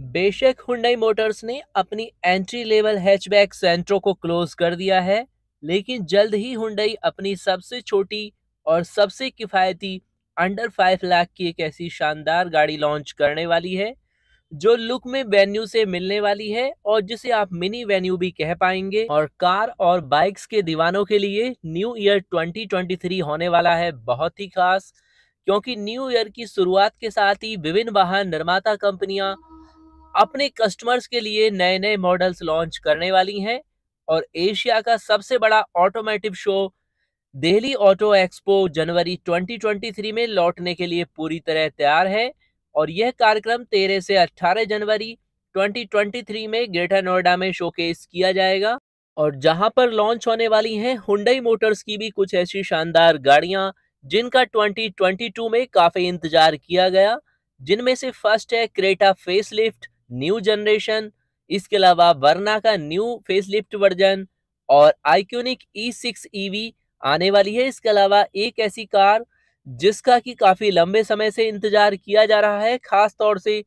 बेशक Hyundai Motors ने अपनी एंट्री लेवल हैचबैक सेंट्रो को क्लोज कर दिया है लेकिन जल्द ही हुंडई अपनी सबसे छोटी और सबसे किफ़ायती अंडर फाइव लाख की एक ऐसी शानदार गाड़ी लॉन्च करने वाली है जो लुक में वेन्यू से मिलने वाली है और जिसे आप मिनी वेन्यू भी कह पाएंगे और कार और बाइक्स के दीवानों के लिए न्यू ईयर 2023 होने वाला है बहुत ही खास क्योंकि न्यू ईयर की शुरुआत के साथ ही विभिन्न वाहन निर्माता कंपनियां अपने कस्टमर्स के लिए नए नए मॉडल्स लॉन्च करने वाली हैं और एशिया का सबसे बड़ा automotive show Delhi auto expo जनवरी 2023 में लौटने के लिए पूरी तरह तैयार है और यह कार्यक्रम 13 से 18 जनवरी 2023 में ग्रेटर नोएडा में शोकेस किया जाएगा और जहां पर लॉन्च होने वाली हैं हुंडई मोटर्स की भी कुछ ऐसी शानदार गाड़ियां जिनका 2022 में काफ़ी इंतजार किया गया जिनमें से फर्स्ट है क्रेटा फेसलिफ्ट न्यू जनरेशन इसके अलावा वर्ना का न्यू फेसलिफ्ट वर्जन और iconic E e six EV e आने वाली है इसके अलावा एक ऐसी कार जिसका कि काफ़ी लंबे समय से इंतजार किया जा रहा है खास तौर से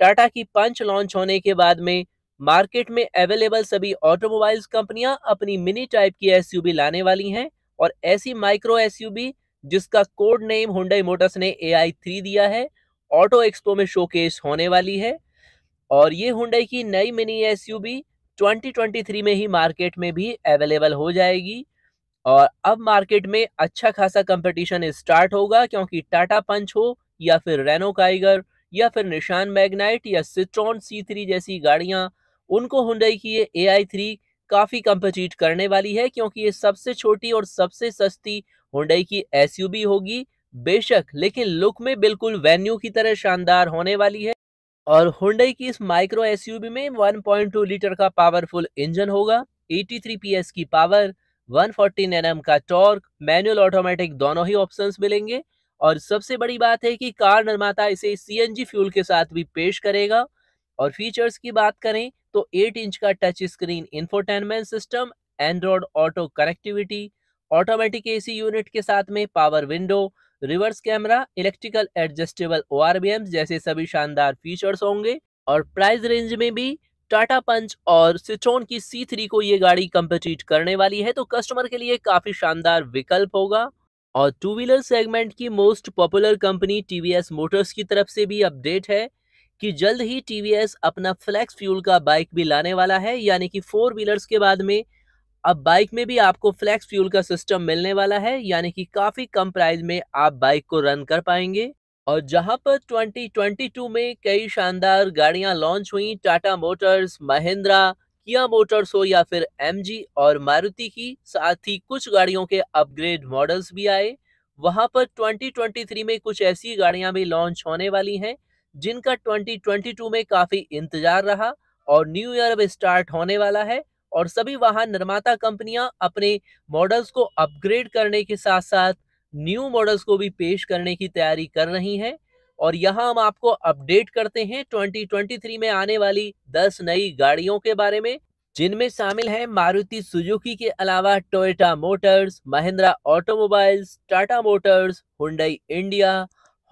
टाटा की पंच लॉन्च होने के बाद में मार्केट में अवेलेबल सभी ऑटोमोबाइल्स कंपनियां अपनी मिनी टाइप की एसयूवी लाने वाली हैं और ऐसी माइक्रो एसयूवी जिसका कोड नेम हुंडई मोटर्स ने ए आई थ्री दिया है ऑटो एक्सपो में शोकेस होने वाली है और ये हुडई की नई मिनी एस 2023 में ही मार्केट में भी अवेलेबल हो जाएगी और अब मार्केट में अच्छा खासा कंपटीशन स्टार्ट होगा क्योंकि टाटा पंच हो या फिर रेनो काइगर या फिर निशान मैग्नाइट या सिट्रॉन सी थ्री जैसी गाड़ियाँ उनको हुंडई की ये ए आई थ्री काफ़ी कंपटीट करने वाली है क्योंकि ये सबसे छोटी और सबसे सस्ती हुडई की एस होगी बेशक लेकिन लुक में बिल्कुल वेन्यू की तरह शानदार होने वाली है और हुंडई की इस माइक्रो एसयूवी में 1.2 लीटर का पावरफुल इंजन होगा 83 पीएस की पावर 140 एनएम का टॉर्क मैनुअल ऑटोमेटिक दोनों ही ऑप्शंस मिलेंगे और सबसे बड़ी बात है कि कार निर्माता इसे सीएनजी फ्यूल के साथ भी पेश करेगा और फीचर्स की बात करें तो 8 इंच का touch screen infotainment system Android auto connectivity automatic AC unit के साथ में power window reverse camera electrical adjustable O जैसे सभी शानदार फीचर्स होंगे और प्राइस रेंज में भी टाटा पंच और सिचोन की सी थ्री को ये गाड़ी कम्पटीट करने वाली है तो कस्टमर के लिए काफ़ी शानदार विकल्प होगा और टू व्हीलर सेगमेंट की most popular company TVS Motors की तरफ से भी अपडेट है कि जल्द ही टीवीएस अपना फ्लैक्स फ्यूल का बाइक भी लाने वाला है यानी कि फोर व्हीलर्स के बाद में अब बाइक में भी आपको फ्लैक्स फ्यूल का सिस्टम मिलने वाला है यानी कि काफी कम प्राइस में आप बाइक को रन कर पाएंगे और जहां पर 2022 में कई शानदार गाड़ियां लॉन्च हुई टाटा मोटर्स महिंद्रा किया मोटर्स हो या फिर एमजी और मारुति की साथ ही कुछ गाड़ियों के अपग्रेड मॉडल्स भी आए वहां पर 2023 में कुछ ऐसी गाड़ियां भी लॉन्च होने वाली हैं जिनका 2022 में काफी इंतजार रहा और न्यू ईयर अब स्टार्ट होने वाला है और सभी वाहन निर्माता कंपनियां अपने मॉडल्स को अपग्रेड करने के साथ साथ न्यू मॉडल्स को भी पेश करने की तैयारी कर रही हैं और यहां हम आपको अपडेट करते हैं 2023 में आने वाली 10 नई गाड़ियों के बारे में जिनमें शामिल है मारुति सुजुकी के अलावा Toyota Motors Mahindra automobiles Tata Motors Hyundai India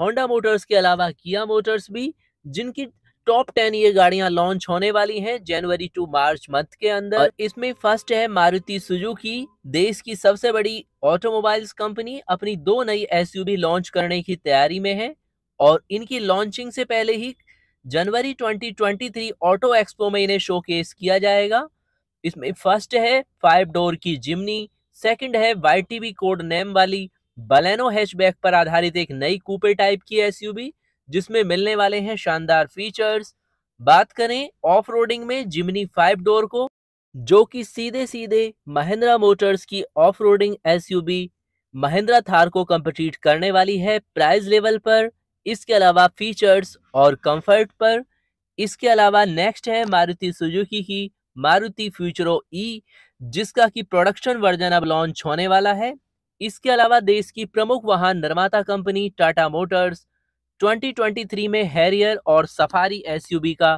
Honda Motors के अलावा किया मोटर्स भी जिनकी टॉप टेन ये गाड़ियां लॉन्च होने वाली हैं जनवरी टू मार्च मंथ के अंदर और इसमें फर्स्ट है मारुति सुजुकी देश की सबसे बड़ी ऑटोमोबाइल्स कंपनी अपनी दो नई एस लॉन्च करने की तैयारी में है और इनकी लॉन्चिंग से पहले ही जनवरी 2023 ऑटो एक्सपो में इन्हें शोकेस किया जाएगा इसमें फर्स्ट है फाइव डोर की जिमनी सेकंड है वाई कोड नेम वाली बलेनो हैचबैक पर आधारित एक नई कूपे टाइप की एसयूवी जिसमें मिलने वाले हैं शानदार फीचर्स बात करें ऑफ रोडिंग में जिमनी फाइव डोर को जो कि सीधे सीधे महिंद्रा मोटर्स की off roading S Mahindra Thar को कम्पटीट करने वाली है प्राइस लेवल पर इसके अलावा फीचर्स और कंफर्ट पर इसके अलावा नेक्स्ट है मारुति सुजुकी की मारुति फ्यूचरो ई जिसका कि प्रोडक्शन वर्जन अब लॉन्च होने वाला है इसके अलावा देश की प्रमुख वाहन निर्माता कंपनी टाटा मोटर्स 2023 में हैरियर और सफारी एसयूवी का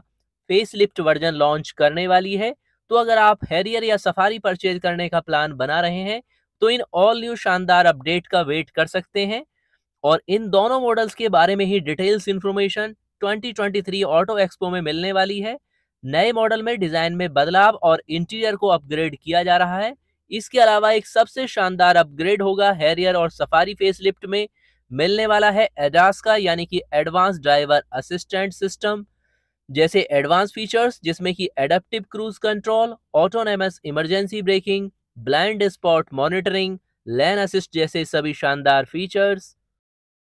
फेसलिफ्ट वर्जन लॉन्च करने वाली है तो अगर आप हैरियर या सफारी परचेज करने का प्लान बना रहे हैं तो इन ऑल न्यू शानदार अपडेट का वेट कर सकते हैं और इन दोनों मॉडल्स के बारे में ही डिटेल्स इन्फॉर्मेशन 2023 ऑटो एक्सपो में मिलने वाली है नए मॉडल में डिजाइन में बदलाव और इंटीरियर को अपग्रेड किया जा रहा है इसके अलावा एक सबसे शानदार अपग्रेड होगा हैरियर और सफारी फेसलिफ्ट में मिलने वाला है एडास का यानी कि एडवांस ड्राइवर असिस्टेंट सिस्टम जैसे एडवांस फीचर्स जिसमें कि adaptive cruise control autonomous emergency braking blind spot monitoring lane assist जैसे सभी शानदार फीचर्स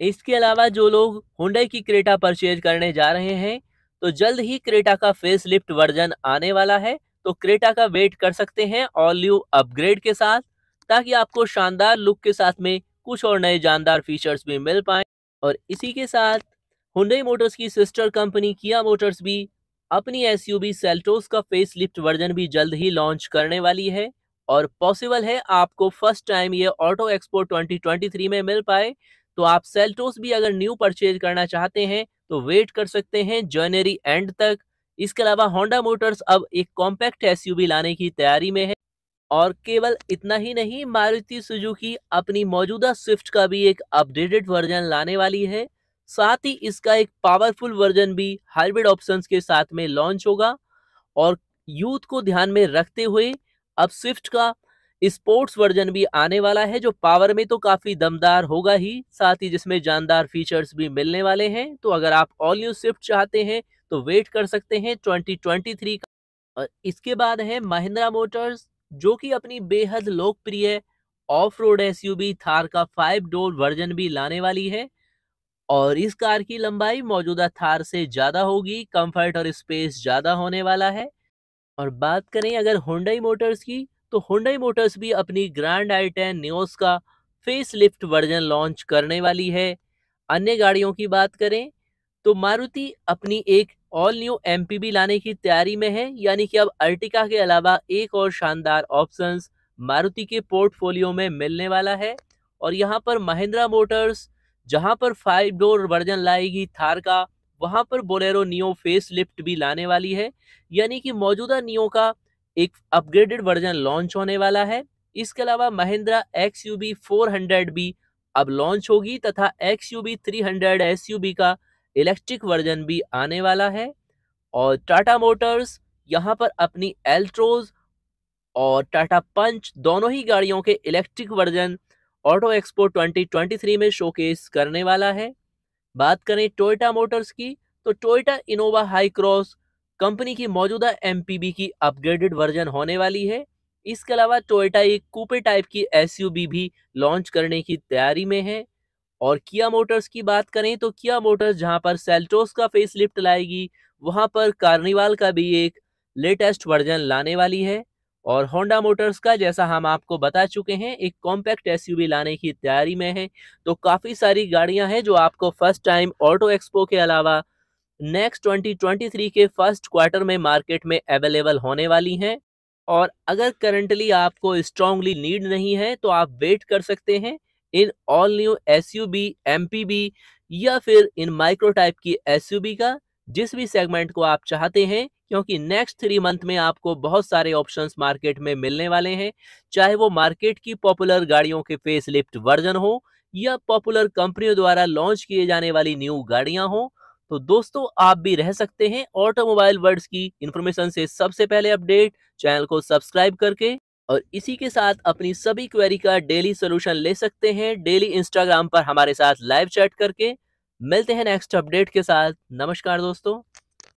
इसके अलावा जो लोग हुडे की क्रेटा परचेज करने जा रहे हैं तो जल्द ही क्रेटा का फेस वर्जन आने वाला है तो क्रेटा का वेट कर सकते हैं ऑल न्यू अपग्रेड के साथ ताकि आपको शानदार लुक के साथ में कुछ और नए जानदार फीचर्स भी मिल पाए और इसी के साथ हुंडई मोटर्स की सिस्टर कंपनी किया मोटर्स भी अपनी एस यू सेल्टोस का फेस लिफ्ट वर्जन भी जल्द ही लॉन्च करने वाली है और पॉसिबल है आपको फर्स्ट टाइम ये ऑटो एक्सपो 2023 में मिल पाए तो आप सेल्टोस भी अगर न्यू परचेज करना चाहते हैं तो वेट कर सकते हैं जनवरी एंड तक इसके अलावा होंडा मोटर्स अब एक कॉम्पैक्ट एसयूवी लाने की तैयारी में है और केवल इतना ही नहीं मारुति सुजुकी अपनी मौजूदा स्विफ्ट का भी एक अपडेटेड वर्जन लाने वाली है साथ ही इसका एक पावरफुल वर्जन भी हाइब्रिड ऑप्शंस के साथ में लॉन्च होगा और यूथ को ध्यान में रखते हुए अब स्विफ्ट का स्पोर्ट्स वर्जन भी आने वाला है जो पावर में तो काफ़ी दमदार होगा ही साथ ही जिसमें जानदार फीचर्स भी मिलने वाले हैं तो अगर आप ऑल न्यू स्विफ्ट चाहते हैं तो वेट कर सकते हैं 2023 का और इसके बाद है महिंद्रा मोटर्स जो कि अपनी बेहद लोकप्रिय ऑफ रोड एस थार का फाइव डोर वर्जन भी लाने वाली है और इस कार की लंबाई मौजूदा थार से ज़्यादा होगी कंफर्ट और स्पेस ज़्यादा होने वाला है और बात करें अगर होंडई मोटर्स की तो होंडाई मोटर्स भी अपनी ग्रैंड आई टेन न्योस का फेस लिफ्ट वर्जन लॉन्च करने वाली है अन्य गाड़ियों की बात करें तो मारुति अपनी एक ऑल न्यू एम लाने की तैयारी में है यानी कि अब अर्टिका के अलावा एक और शानदार ऑप्शन मारुति के पोर्टफोलियो में मिलने वाला है और यहाँ पर महिंद्रा मोटर्स जहाँ पर फाइव डोर वर्जन लाएगी थार का वहाँ पर बोलेरो नियो फेस लिफ्ट भी लाने वाली है यानी कि मौजूदा नियो का एक अपग्रेडेड वर्जन लॉन्च होने वाला है इसके अलावा Mahindra X U V four hundred भी अब लॉन्च होगी तथा X U V three hundred S U V का इलेक्ट्रिक वर्जन भी आने वाला है और टाटा मोटर्स यहाँ पर अपनी एल्ट्रोज और टाटा पंच दोनों ही गाड़ियों के इलेक्ट्रिक वर्जन ऑटो एक्सपो 2023 में शोकेस करने वाला है बात करें टोयोटा मोटर्स की तो Toyota Innova high cross company की मौजूदा एम की अपग्रेडेड वर्जन होने वाली है इसके अलावा टोयोटा एक कूपे टाइप की एस भी लॉन्च करने की तैयारी में है और किया मोटर्स की बात करें तो किया मोटर्स जहां पर सेल्टोस का फेस लिफ्ट लाएगी वहां पर कार्निवाल का भी एक लेटेस्ट वर्जन लाने वाली है और होंडा मोटर्स का जैसा हम आपको बता चुके हैं एक कॉम्पैक्ट एसयूवी लाने की तैयारी में है तो काफ़ी सारी गाड़ियां हैं जो आपको फर्स्ट टाइम ऑटो एक्सपो के अलावा नेक्स्ट थ्री के फर्स्ट क्वार्टर में मार्केट में अवेलेबल होने वाली हैं और अगर करंटली आपको स्ट्रांगली नीड नहीं है तो आप वेट कर सकते हैं इन all new S U V M P V या फिर इन माइक्रो टाइप की एस यू बी का जिस भी सेगमेंट को आप चाहते हैं क्योंकि नेक्स्ट थ्री मंथ में आपको बहुत सारे ऑप्शंस मार्केट में मिलने वाले हैं चाहे वो मार्केट की पॉपुलर गाड़ियों के फेस लिफ्ट वर्जन हो या पॉपुलर कंपनियों द्वारा लॉन्च किए जाने वाली न्यू गाड़ियां हो तो दोस्तों आप भी रह सकते हैं ऑटोमोबाइल वर्ड्स की इंफॉर्मेशन से सबसे पहले अपडेट चैनल को सब्सक्राइब करके और इसी के साथ अपनी सभी क्वेरी का डेली सोल्यूशन ले सकते हैं डेली इंस्टाग्राम पर हमारे साथ लाइव चैट करके मिलते हैं नेक्स्ट अपडेट के साथ नमस्कार दोस्तों